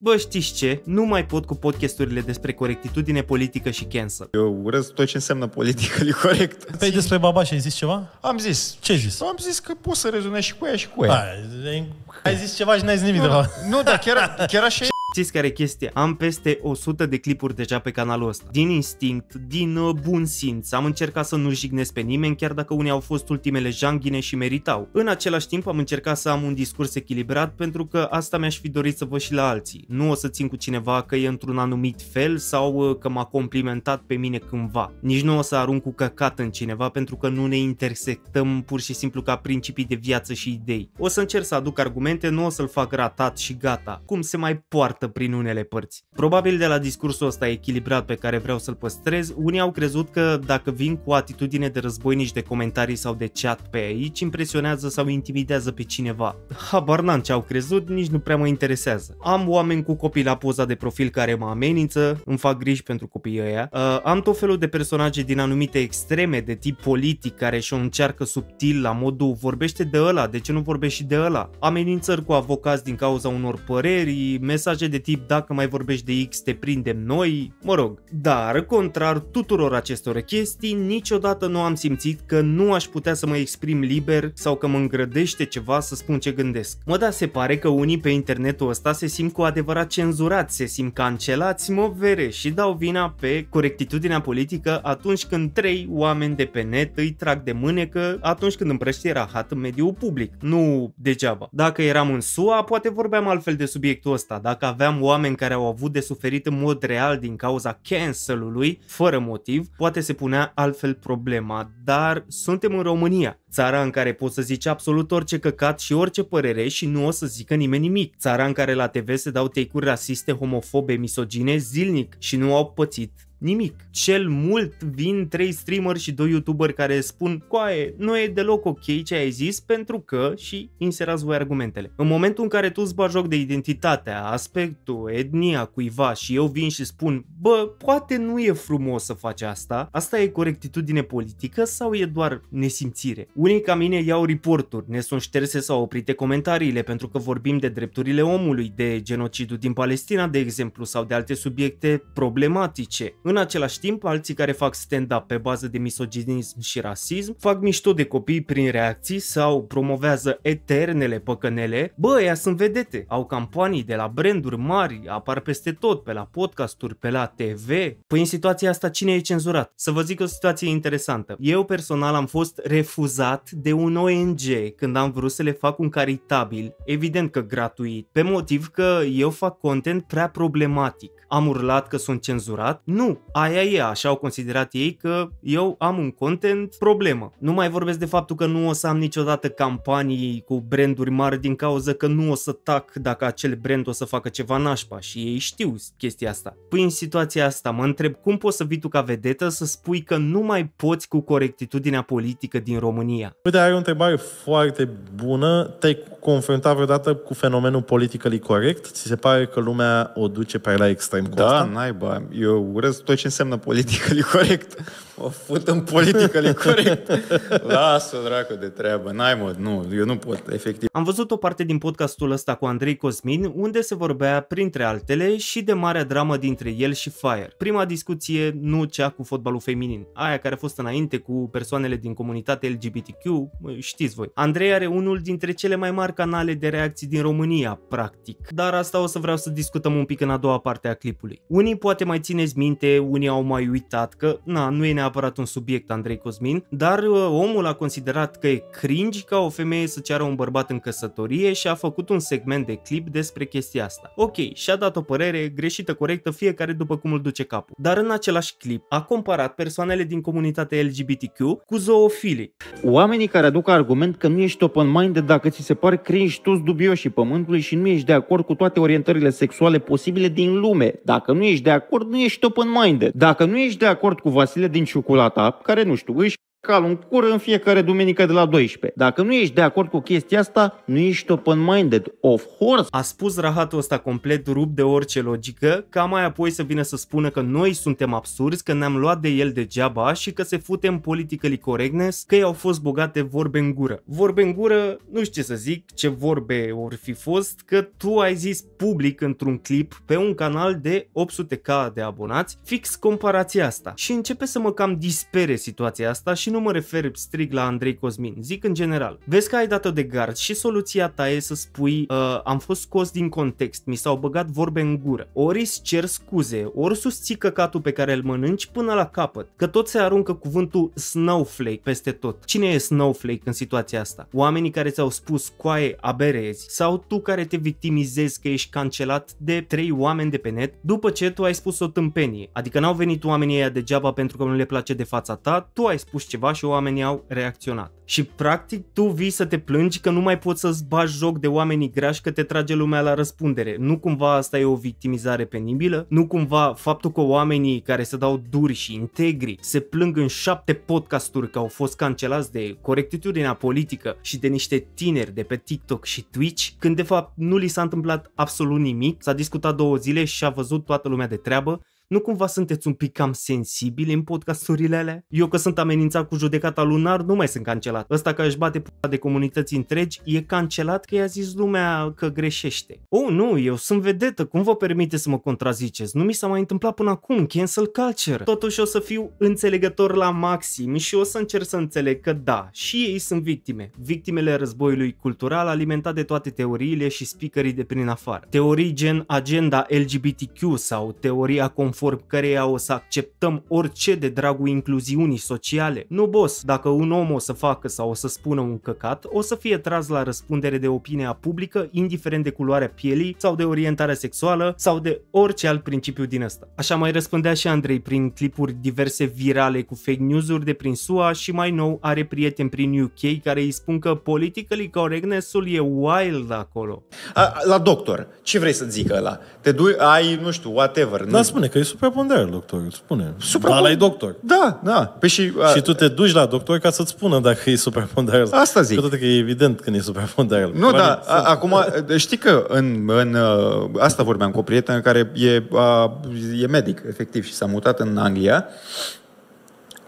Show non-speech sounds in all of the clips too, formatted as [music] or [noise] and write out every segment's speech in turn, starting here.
Bă, știți ce? Nu mai pot cu podcasturile despre corectitudine politică și cancel. Eu urez tot ce înseamnă politică corect. Pe păi despre și ai zis ceva? Am zis. Ce ai zis? Am zis că poți să rezonezi și cu ea și cu ea. Ai, ai zis ceva și n-ai zis nimic nu, de la. Nu, dar chiar, chiar așa [laughs] e știți care chestie? Am peste 100 de clipuri deja pe canalul ăsta. Din instinct, din uh, bun simț, am încercat să nu jignesc pe nimeni, chiar dacă unii au fost ultimele janghine și meritau. În același timp am încercat să am un discurs echilibrat pentru că asta mi-aș fi dorit să văd și la alții. Nu o să țin cu cineva că e într-un anumit fel sau uh, că m-a complimentat pe mine cândva. Nici nu o să arunc cu căcat în cineva pentru că nu ne intersectăm pur și simplu ca principii de viață și idei. O să încerc să aduc argumente, nu o să-l fac ratat și gata. Cum se mai poartă prin unele părți. Probabil de la discursul ăsta echilibrat pe care vreau să-l păstrez, unii au crezut că dacă vin cu atitudine de nici de comentarii sau de chat pe aici, impresionează sau intimidează pe cineva. Habar n-am ce au crezut, nici nu prea mă interesează. Am oameni cu copii la poza de profil care mă amenință, îmi fac griji pentru copiii ăia. Uh, am tot felul de personaje din anumite extreme de tip politic care și-o încearcă subtil la modul vorbește de ăla, de ce nu vorbești și de ăla? Amenințări cu avocați din cauza unor păreri, mesaje de de tip dacă mai vorbești de X te prindem noi, mă rog. Dar, contrar tuturor acestor chestii, niciodată nu am simțit că nu aș putea să mă exprim liber sau că mă îngrădește ceva să spun ce gândesc. Mă da, se pare că unii pe internetul ăsta se simt cu adevărat cenzurați, se simt cancelați, mă vere și dau vina pe corectitudinea politică atunci când trei oameni de pe net îi trag de mânecă atunci când împrăștie rahat în mediul public. Nu degeaba. Dacă eram în SUA, poate vorbeam altfel de subiectul ăsta. Dacă aveam oameni care au avut de suferit în mod real din cauza cancelului, fără motiv, poate se punea altfel problema, dar suntem în România, țara în care poți să zici absolut orice căcat și orice părere și nu o să zică nimeni nimic, țara în care la TV se dau take rasiste, homofobe, misogine zilnic și nu au pățit Nimic. Cel mult vin 3 streameri și 2 youtuberi care spun Coaie, nu e deloc ok ce ai zis pentru că și inserați voi argumentele. În momentul în care tu îți joc de identitatea, aspectul, etnia cuiva și eu vin și spun Bă, poate nu e frumos să faci asta, asta e corectitudine politică sau e doar nesimțire? Unii ca mine iau reporturi, ne sunt șterse sau oprite comentariile pentru că vorbim de drepturile omului, de genocidul din Palestina, de exemplu, sau de alte subiecte problematice. În același timp, alții care fac stand-up pe bază de misoginism și rasism, fac mișto de copii prin reacții sau promovează eternele păcănele, bă, ea sunt vedete, au campanii de la branduri mari, apar peste tot, pe la podcasturi, pe la TV. Păi în situația asta cine e cenzurat? Să vă zic o situație interesantă. Eu personal am fost refuzat de un ONG când am vrut să le fac un caritabil, evident că gratuit, pe motiv că eu fac content prea problematic. Am urlat că sunt cenzurat? Nu, aia e, așa au considerat ei că eu am un content problemă. Nu mai vorbesc de faptul că nu o să am niciodată campanii cu branduri mari din cauza că nu o să tac dacă acel brand o să facă ceva nașpa și ei știu chestia asta. Păi în situația asta mă întreb cum poți să vii tu ca vedetă să spui că nu mai poți cu corectitudinea politică din România? Uite, păi ai o întrebare foarte bună. Te-ai confruntat vreodată cu fenomenul politically correct? Ți se pare că lumea o duce pe la extrem da, asta? Da, naiba. Eu urăsc tot ce înseamnă politically corect. O fut în politically corect. [laughs] Lasă, dracu, de treabă. N-ai, mă, nu, eu nu pot, efectiv. Am văzut o parte din podcastul ăsta cu Andrei Cosmin, unde se vorbea, printre altele, și de marea dramă dintre el și Fire. Prima discuție, nu cea cu fotbalul feminin, aia care a fost înainte cu persoanele din comunitate LGBTQ, știți voi. Andrei are unul dintre cele mai mari canale de reacții din România, practic. Dar asta o să vreau să discutăm un pic în a doua parte a clipului. Unii poate mai țineți minte unii au mai uitat, că na, nu e neapărat un subiect Andrei Cosmin, dar uh, omul a considerat că e cringe ca o femeie să ceară un bărbat în căsătorie și a făcut un segment de clip despre chestia asta. Ok, și-a dat o părere greșită, corectă, fiecare după cum îl duce capul. Dar în același clip a comparat persoanele din comunitatea LGBTQ cu zoofilii. Oamenii care aduc argument că nu ești open mind dacă ți se par cringe toți dubioșii pământului și nu ești de acord cu toate orientările sexuale posibile din lume. Dacă nu ești de acord, nu ești open mind minded Dacă nu ești de acord cu Vasile din Ciocolata, care, nu știu, își cal un cur în fiecare duminică de la 12. Dacă nu ești de acord cu chestia asta, nu ești open-minded. Of course! A spus rahatul ăsta complet rupt de orice logică, ca mai apoi să vină să spună că noi suntem absurzi, că ne-am luat de el degeaba și că se futem politically correctness, că i-au fost bogate vorbe în gură. Vorbe în gură, nu știu ce să zic, ce vorbe or fi fost, că tu ai zis public într-un clip pe un canal de 800k de abonați, fix comparația asta. Și începe să mă cam dispere situația asta și și nu mă refer strict la Andrei Cosmin, zic în general. Vezi că ai dat-o de gard și soluția ta e să spui uh, am fost scos din context, mi s-au băgat vorbe în gură. Ori îți cer scuze, ori susții căcatul pe care îl mănânci până la capăt, că tot se aruncă cuvântul snowflake peste tot. Cine e snowflake în situația asta? Oamenii care ți-au spus coaie, aberezi sau tu care te victimizezi că ești cancelat de trei oameni de pe net după ce tu ai spus o tâmpenie. Adică n-au venit oamenii aia degeaba pentru că nu le place de fața ta, tu ai spus ce ceva și oamenii au reacționat. Și practic tu vii să te plângi că nu mai poți să-ți bagi joc de oamenii grași că te trage lumea la răspundere. Nu cumva asta e o victimizare penibilă? Nu cumva faptul că oamenii care se dau duri și integri se plâng în șapte podcasturi că au fost cancelați de corectitudinea politică și de niște tineri de pe TikTok și Twitch, când de fapt nu li s-a întâmplat absolut nimic, s-a discutat două zile și a văzut toată lumea de treabă nu cumva sunteți un pic cam sensibili în podcasturile alea? Eu că sunt amenințat cu judecata lunar, nu mai sunt cancelat. Ăsta care își bate p***a de comunități întregi e cancelat că i-a zis lumea că greșește. Oh, nu, eu sunt vedetă, cum vă permite să mă contraziceți? Nu mi s-a mai întâmplat până acum, cancel culture. Totuși o să fiu înțelegător la maxim și o să încerc să înțeleg că da, și ei sunt victime. Victimele războiului cultural alimentat de toate teoriile și speakerii de prin afară. Teorii gen agenda LGBTQ sau teoria conf conform căreia o să acceptăm orice de dragul incluziunii sociale. Nu, boss, dacă un om o să facă sau o să spună un căcat, o să fie tras la răspundere de opinia publică, indiferent de culoarea pielii sau de orientarea sexuală sau de orice alt principiu din ăsta. Așa mai răspundea și Andrei prin clipuri diverse virale cu fake news-uri de prin SUA și mai nou are prieteni prin UK care îi spun că politically correctness-ul e wild acolo. A, la doctor, ce vrei să zică la? Te duci, ai, nu știu, whatever. Da, nu? spune că e suprapondere, doctor, îți spune. Suprapon... Da, da, la doctor. Da, da. Păi și, a... și tu te duci la doctor ca să-ți spună dacă e suprapondere. Asta zic. Că că e evident că e suprapondere. Nu, dar da. acum, știi că în, în... Uh, asta vorbeam cu o prietenă care e, a, e medic, efectiv, și s-a mutat în Anglia.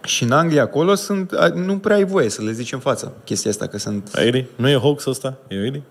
Și în Anglia acolo sunt, nu prea ai voie să le zici în față chestia asta, că sunt... Really? Nu e hoax ăsta? E really?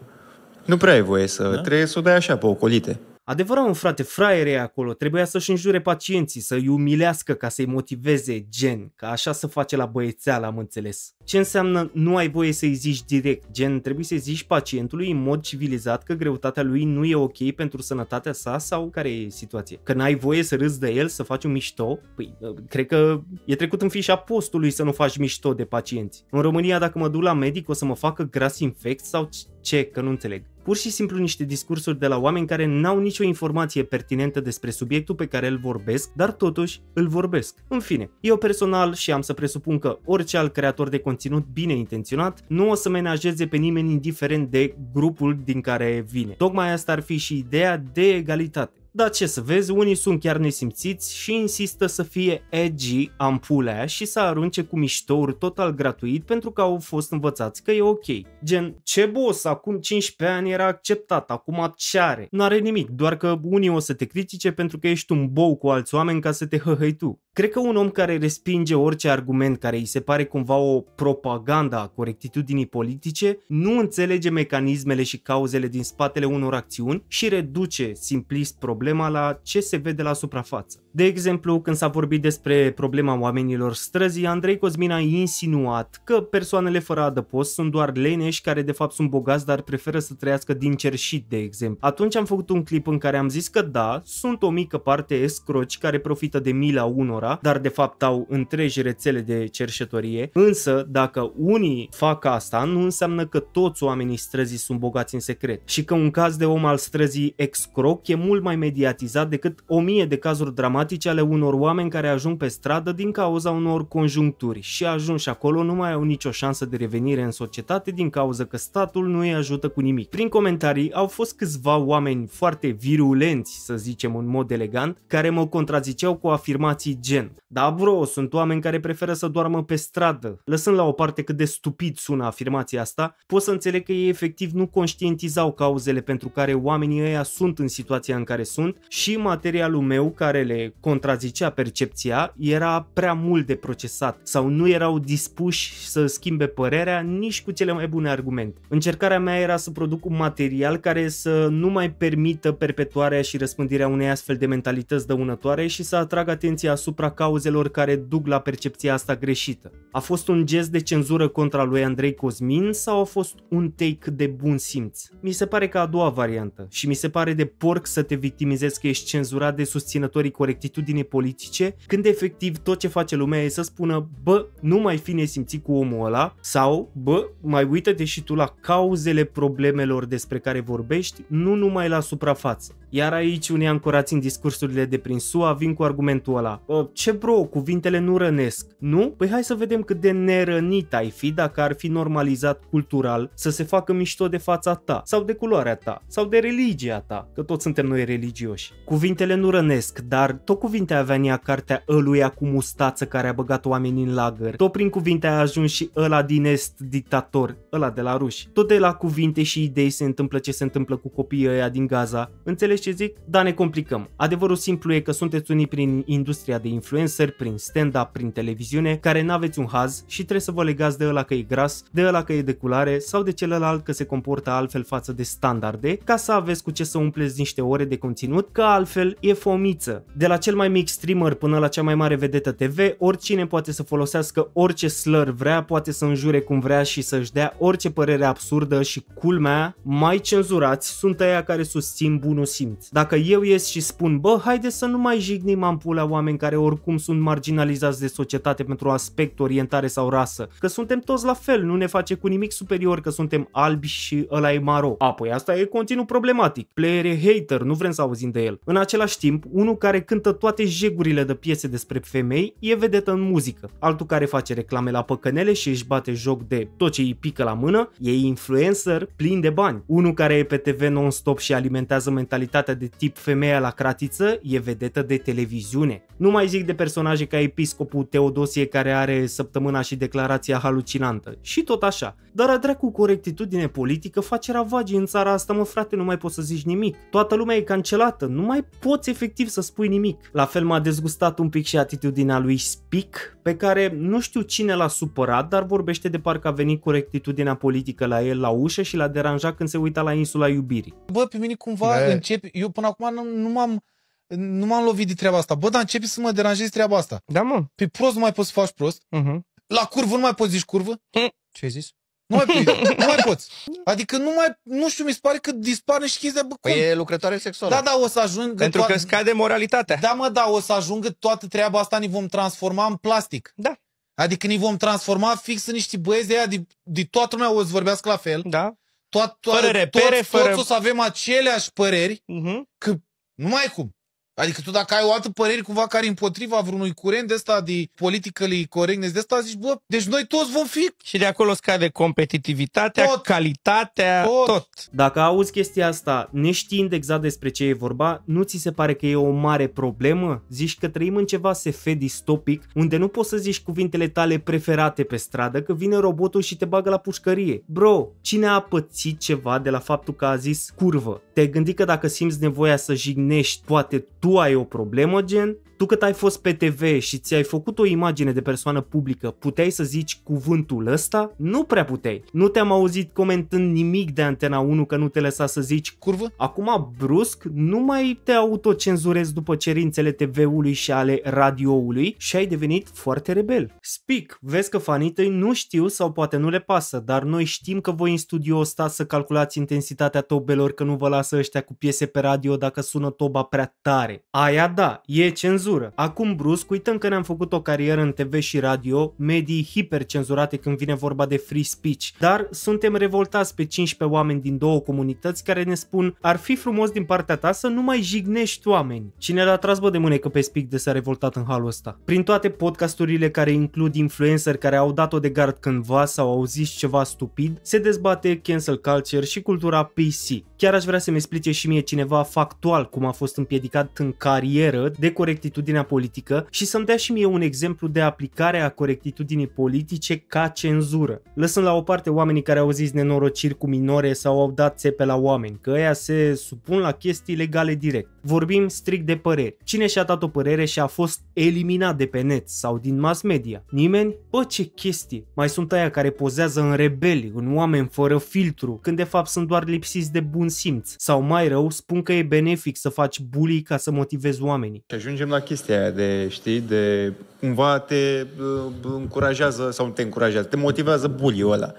Nu prea ai voie să... Da? Trebuie să o dai așa, pe ocolite. Adevărat, un frate, fraierea acolo, trebuia să-și înjure pacienții, să-i umilească ca să-i motiveze, gen, ca așa să face la băiețeală, am înțeles. Ce înseamnă nu ai voie să-i zici direct, gen, trebuie să zici pacientului în mod civilizat că greutatea lui nu e ok pentru sănătatea sa sau care e situație. Că n-ai voie să râzi de el, să faci un mișto, păi, uh, cred că e trecut în fișa postului să nu faci mișto de pacienți. În România, dacă mă duc la medic, o să mă facă gras infect sau ce, că nu înțeleg pur și simplu niște discursuri de la oameni care n-au nicio informație pertinentă despre subiectul pe care îl vorbesc, dar totuși îl vorbesc. În fine, eu personal și am să presupun că orice alt creator de conținut bine intenționat nu o să menajeze pe nimeni indiferent de grupul din care vine. Tocmai asta ar fi și ideea de egalitate. Dar ce să vezi, unii sunt chiar nesimțiți și insistă să fie edgy ampulea și să arunce cu miștouri total gratuit pentru că au fost învățați că e ok. Gen, ce boss, acum 15 ani era acceptat, acum ce are? N-are nimic, doar că unii o să te critique pentru că ești un bou cu alți oameni ca să te hăhăi tu. Cred că un om care respinge orice argument care îi se pare cumva o propaganda a corectitudinii politice nu înțelege mecanismele și cauzele din spatele unor acțiuni și reduce simplist problema la ce se vede la suprafață. De exemplu, când s-a vorbit despre problema oamenilor străzii, Andrei Cosmin a insinuat că persoanele fără adăpost sunt doar leneși care de fapt sunt bogați, dar preferă să trăiască din cerșit, de exemplu. Atunci am făcut un clip în care am zis că da, sunt o mică parte escroci care profită de mila unor altora, dar de fapt au întregi rețele de cerșetorie. Însă, dacă unii fac asta, nu înseamnă că toți oamenii străzii sunt bogați în secret și că un caz de om al străzii excroc e mult mai mediatizat decât o mie de cazuri dramatice ale unor oameni care ajung pe stradă din cauza unor conjuncturi și ajunși acolo nu mai au nicio șansă de revenire în societate din cauza că statul nu îi ajută cu nimic. Prin comentarii au fost câțiva oameni foarte virulenți, să zicem în mod elegant, care mă contraziceau cu afirmații gen. Da, bro, sunt oameni care preferă să doarmă pe stradă. Lăsând la o parte cât de stupid sună afirmația asta, pot să înțeleg că ei efectiv nu conștientizau cauzele pentru care oamenii ăia sunt în situația în care sunt și materialul meu care le contrazicea percepția era prea mult de procesat sau nu erau dispuși să schimbe părerea nici cu cele mai bune argumente. Încercarea mea era să produc un material care să nu mai permită perpetuarea și răspândirea unei astfel de mentalități dăunătoare și să atrag atenția asupra asupra cauzelor care duc la percepția asta greșită. A fost un gest de cenzură contra lui Andrei Cosmin sau a fost un take de bun simț? Mi se pare că a doua variantă și mi se pare de porc să te victimizezi că ești cenzurat de susținătorii corectitudine politice când efectiv tot ce face lumea e să spună bă, nu mai fi nesimțit cu omul ăla sau bă, mai uită-te și tu la cauzele problemelor despre care vorbești, nu numai la suprafață. Iar aici unii ancorați în discursurile de prin SUA vin cu argumentul ăla. Bă, ce bro, cuvintele nu rănesc, nu? Păi hai să vedem cât de nerănit ai fi dacă ar fi normalizat cultural să se facă mișto de fața ta sau de culoarea ta sau de religia ta, că toți suntem noi religioși. Cuvintele nu rănesc, dar tot cuvinte avea în ea cartea ăluia cu mustață care a băgat oamenii în lagăr. Tot prin cuvinte a ajuns și ăla din est dictator, ăla de la ruși. Tot de la cuvinte și idei se întâmplă ce se întâmplă cu copiii ăia din Gaza. Înțelegi ce zic? Da, ne complicăm. Adevărul simplu e că sunteți unii prin industria de influencer, prin stand-up, prin televiziune, care n-aveți un haz și trebuie să vă legați de ăla că e gras, de ăla că e de culoare sau de celălalt că se comportă altfel față de standarde, ca să aveți cu ce să umpleți niște ore de conținut, că altfel e fomiță. De la cel mai mic streamer până la cea mai mare vedetă TV, oricine poate să folosească orice slur vrea, poate să înjure cum vrea și să-și dea orice părere absurdă și culmea, mai cenzurați sunt aia care susțin bunul simț. Dacă eu ies și spun, bă, haide să nu mai jignim ampula oameni care o oricum sunt marginalizați de societate pentru aspect, orientare sau rasă. Că suntem toți la fel, nu ne face cu nimic superior că suntem albi și ăla e maro. Apoi asta e continuu problematic. Player e hater, nu vrem să auzim de el. În același timp, unul care cântă toate jegurile de piese despre femei e vedetă în muzică. Altul care face reclame la păcănele și își bate joc de tot ce îi pică la mână, e influencer plin de bani. Unul care e pe TV non-stop și alimentează mentalitatea de tip femeia la cratiță e vedetă de televiziune. Nu mai zic zic de personaje ca episcopul Teodosie care are săptămâna și declarația halucinantă. Și tot așa. Dar a dracu cu rectitudine politică face ravagii în țara asta, mă frate, nu mai poți să zici nimic. Toată lumea e cancelată, nu mai poți efectiv să spui nimic. La fel m-a dezgustat un pic și atitudinea lui Spic, pe care nu știu cine l-a supărat, dar vorbește de parcă a venit cu rectitudinea politică la el la ușă și l-a deranjat când se uita la insula iubirii. Bă, pe mine cumva Bă. încep, eu până acum nu, nu m-am nu m-am lovit de treaba asta. Bă, dar începi să mă deranjezi treaba asta. Da, mă. Pe prost nu mai poți să faci prost. Uh-huh. La curvă nu mai poți zici curvă. Mm. Ce ai zis? Nu mai, poți, nu mai poți. Adică nu mai, nu știu, mi se pare că dispare și chestia, bă, Păi e lucrătoare sexuală. Da, da, o să ajungă... Pentru toată... că scade moralitatea. Da, mă, da, o să ajungă toată treaba asta, ne vom transforma în plastic. Da. Adică ne vom transforma fix în niște băieți aia de, de toată lumea o să vorbească la fel. Da. Toat, toat, fără repere, toți, fără... Toți o să avem aceleași păreri, uh-huh. că nu mai cum. Adică tu dacă ai o altă părere cumva care împotriva vreunui curent de ăsta de politică correctness, de ăsta, zici, bă, deci noi toți vom fi. Și de acolo scade competitivitatea, tot. calitatea, tot. tot. Dacă auzi chestia asta, neștiind exact despre ce e vorba, nu ți se pare că e o mare problemă? Zici că trăim în ceva SF distopic, unde nu poți să zici cuvintele tale preferate pe stradă, că vine robotul și te bagă la pușcărie. Bro, cine a pățit ceva de la faptul că a zis curvă? Te-ai gândit că dacă simți nevoia să jignești, poate tu tu ai o problemă gen tu cât ai fost pe TV și ți-ai făcut o imagine de persoană publică, puteai să zici cuvântul ăsta? Nu prea puteai. Nu te-am auzit comentând nimic de Antena 1 că nu te lăsa să zici curvă. Acum, brusc, nu mai te autocenzurezi după cerințele TV-ului și ale radioului și ai devenit foarte rebel. Speak, vezi că fanii tăi nu știu sau poate nu le pasă, dar noi știm că voi în studio sta să calculați intensitatea tobelor că nu vă lasă ăștia cu piese pe radio dacă sună toba prea tare. Aia da, e cenzură cenzură. Acum brusc uităm că ne-am făcut o carieră în TV și radio, medii hipercenzurate când vine vorba de free speech, dar suntem revoltați pe 15 oameni din două comunități care ne spun ar fi frumos din partea ta să nu mai jignești oameni. Cine l-a tras bă de mânecă pe Spic de s-a revoltat în halul ăsta? Prin toate podcasturile care includ influenceri care au dat-o de gard cândva sau au zis ceva stupid, se dezbate cancel culture și cultura PC. Chiar aș vrea să-mi explice și mie cineva factual cum a fost împiedicat în carieră de corectitudinea politică și să-mi dea și mie un exemplu de aplicare a corectitudinii politice ca cenzură. Lăsând la o parte oamenii care au zis nenorociri cu minore sau au dat țepe la oameni, că ăia se supun la chestii legale direct. Vorbim strict de păreri. Cine și-a dat o părere și a fost eliminat de pe net sau din mass media? Nimeni? Bă, ce chestii! Mai sunt aia care pozează în rebeli, în oameni fără filtru, când de fapt sunt doar lipsiți de bun simț. Sau mai rău, spun că e benefic să faci bully ca să motivezi oamenii. Și ajungem la chestia aia de, știi, de cumva te uh, încurajează sau te încurajează, te motivează bully ăla.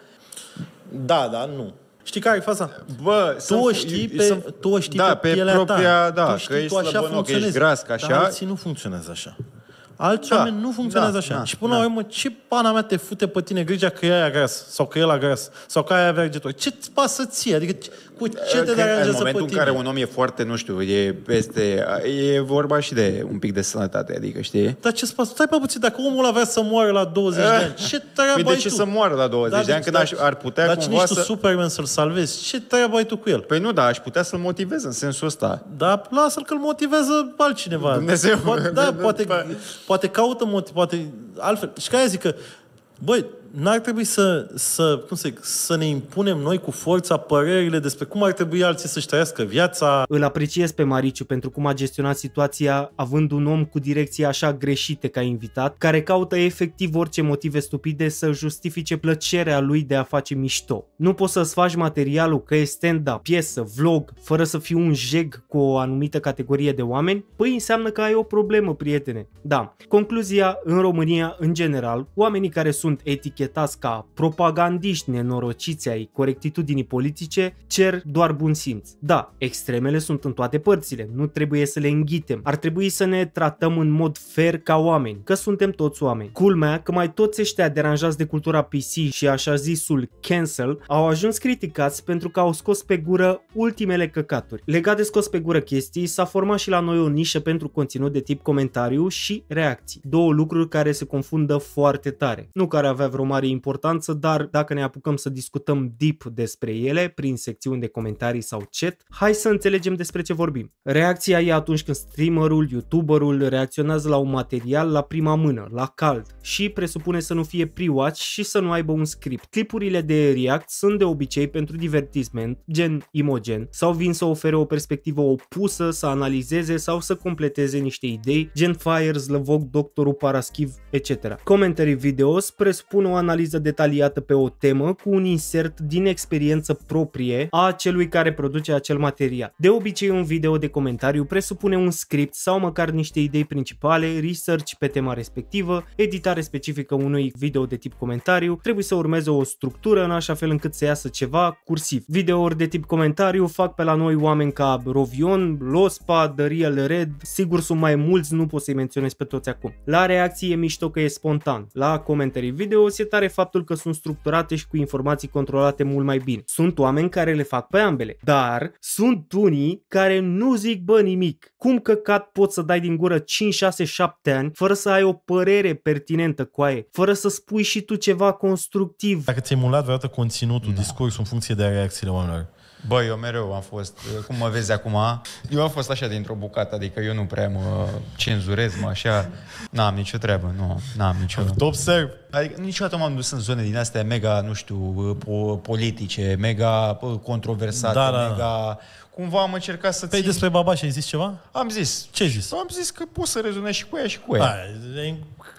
Da, da, nu. Știi care e faza? Bă, tu sunt, o știi pe, sunt, tu o știi da, pe, pielea pe propria, ta. Da, tu știi, că ești tu așa slăbănoc, că ești gras, că așa. Dar alții nu funcționează așa. Alți da, oameni nu da, funcționează da, așa. Da, și până da. la urmă, ce pana mea te fute pe tine grija că ea e agres sau că el agres sau că aia e regetor? Ce-ți pasă ție? Adică cu ce te deranjează În momentul în care un om e foarte, nu știu, e peste... E vorba și de un pic de sănătate, adică știi? Dar ce-ți pasă? Stai pe puțin, dacă omul avea să moară la 20 de ani, ce treabă [laughs] păi de ce tu? să moară la 20 dar, de da, ani, când da, aș, ar putea dar cumva să... Superman să-l salvezi? Ce treabă ai tu cu el? Păi nu, dar aș putea să-l motivez în sensul ăsta. Da, lasă-l că-l motivează altcineva. Dumnezeu. da, [laughs] poate, păi- poate caută motiv, poate altfel. Și ca aia zic că, băi, n-ar trebui să, să, cum să, zic, să ne impunem noi cu forța părerile despre cum ar trebui alții să-și trăiască viața. Îl apreciez pe Mariciu pentru cum a gestionat situația având un om cu direcții așa greșite ca invitat, care caută efectiv orice motive stupide să justifice plăcerea lui de a face mișto. Nu poți să-ți faci materialul că e stand-up, piesă, vlog, fără să fii un jeg cu o anumită categorie de oameni, păi înseamnă că ai o problemă, prietene. Da, concluzia, în România, în general, oamenii care sunt etici etichetați ca propagandiști nenorociți ai corectitudinii politice cer doar bun simț. Da, extremele sunt în toate părțile, nu trebuie să le înghitem. Ar trebui să ne tratăm în mod fair ca oameni, că suntem toți oameni. Culmea că mai toți ăștia deranjați de cultura PC și așa zisul cancel au ajuns criticați pentru că au scos pe gură ultimele căcaturi. Legat de scos pe gură chestii, s-a format și la noi o nișă pentru conținut de tip comentariu și reacții. Două lucruri care se confundă foarte tare. Nu care avea vreo mare importanță, dar dacă ne apucăm să discutăm deep despre ele, prin secțiuni de comentarii sau chat, hai să înțelegem despre ce vorbim. Reacția e atunci când streamerul, youtuberul reacționează la un material la prima mână, la cald și presupune să nu fie pre-watch și să nu aibă un script. Clipurile de react sunt de obicei pentru divertisment, gen imogen, sau vin să ofere o perspectivă opusă, să analizeze sau să completeze niște idei, gen Fire, Slăvoc, Doctorul Paraschiv, etc. Comentarii videos presupun o analiză detaliată pe o temă cu un insert din experiență proprie a celui care produce acel material. De obicei, un video de comentariu presupune un script sau măcar niște idei principale, research pe tema respectivă, editare specifică unui video de tip comentariu, trebuie să urmeze o structură în așa fel încât să iasă ceva cursiv. Videouri de tip comentariu fac pe la noi oameni ca Rovion, Lospa, The Real Red, sigur sunt mai mulți, nu pot să-i menționez pe toți acum. La reacție mișto că e spontan. La comentarii video se tare faptul că sunt structurate și cu informații controlate mult mai bine. Sunt oameni care le fac pe ambele, dar sunt unii care nu zic bă nimic. Cum căcat poți să dai din gură 5, 6, 7 ani fără să ai o părere pertinentă cu aie, fără să spui și tu ceva constructiv. Dacă ți-ai mulat vreodată conținutul, da. discursul în funcție de reacțiile oamenilor, Bă, eu mereu am fost, cum mă vezi acum, eu am fost așa dintr-o bucată, adică eu nu prea mă cenzurez, mă așa, n-am nicio treabă, nu, n-am nicio... Top serve. Adică niciodată m-am dus în zone din astea mega, nu știu, politice, mega controversate, da, da, da. mega... Cumva am încercat să Păi țin... despre și ai zis ceva? Am zis. Ce ai zis? Am zis că poți să rezonezi și cu ea și cu ea. Da,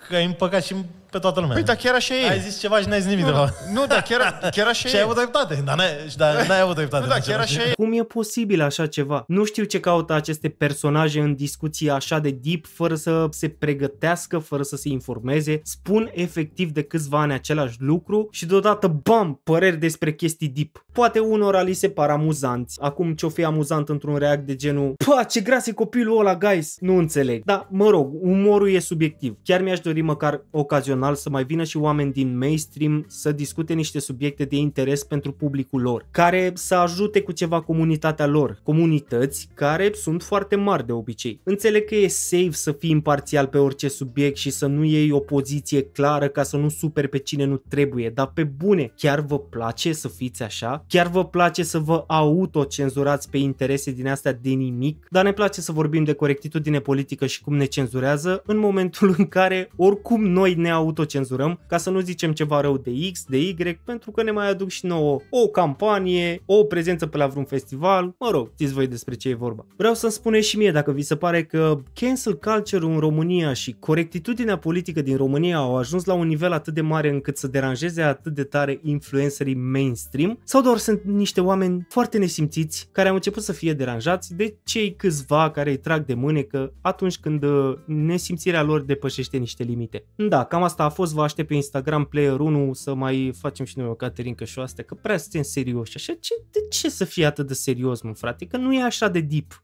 că ai împăcat și pe toată lumea. Păi, dar chiar așa e. Ai zis ceva și n-ai zis nimic nu, de la... Nu, dar chiar, chiar așa [laughs] e. Și ai avut dreptate, dar n-ai, dar n-ai avut dreptate. Nu, dar chiar așa e. Cum e posibil așa ceva? Nu știu ce caută aceste personaje în discuții așa de deep, fără să se pregătească, fără să se informeze. Spun efectiv de câțiva ani același lucru și deodată, bam, păreri despre chestii deep. Poate unora li se par amuzanți. Acum ce-o fi amuzant într-un react de genul, pa, ce gras e copilul ăla, guys, nu înțeleg. Dar, mă rog, umorul e subiectiv. Chiar mi-aș dori măcar ocazional canal să mai vină și oameni din mainstream să discute niște subiecte de interes pentru publicul lor, care să ajute cu ceva comunitatea lor, comunități care sunt foarte mari de obicei. Înțeleg că e safe să fii imparțial pe orice subiect și să nu iei o poziție clară ca să nu superi pe cine nu trebuie, dar pe bune, chiar vă place să fiți așa? Chiar vă place să vă autocenzurați pe interese din astea de nimic? Dar ne place să vorbim de corectitudine politică și cum ne cenzurează în momentul în care oricum noi ne auto autocenzurăm ca să nu zicem ceva rău de X, de Y, pentru că ne mai aduc și nouă o campanie, o prezență pe la vreun festival, mă rog, știți voi despre ce e vorba. Vreau să-mi spuneți și mie dacă vi se pare că cancel culture în România și corectitudinea politică din România au ajuns la un nivel atât de mare încât să deranjeze atât de tare influencerii mainstream sau doar sunt niște oameni foarte nesimțiți care au început să fie deranjați de cei câțiva care îi trag de mânecă atunci când uh, nesimțirea lor depășește niște limite. Da, cam asta asta a fost, vă aștept pe Instagram Player 1 să mai facem și noi o caterincă și o astea, că prea suntem serioși. Așa, ce, de ce să fie atât de serios, mă, frate? Că nu e așa de deep.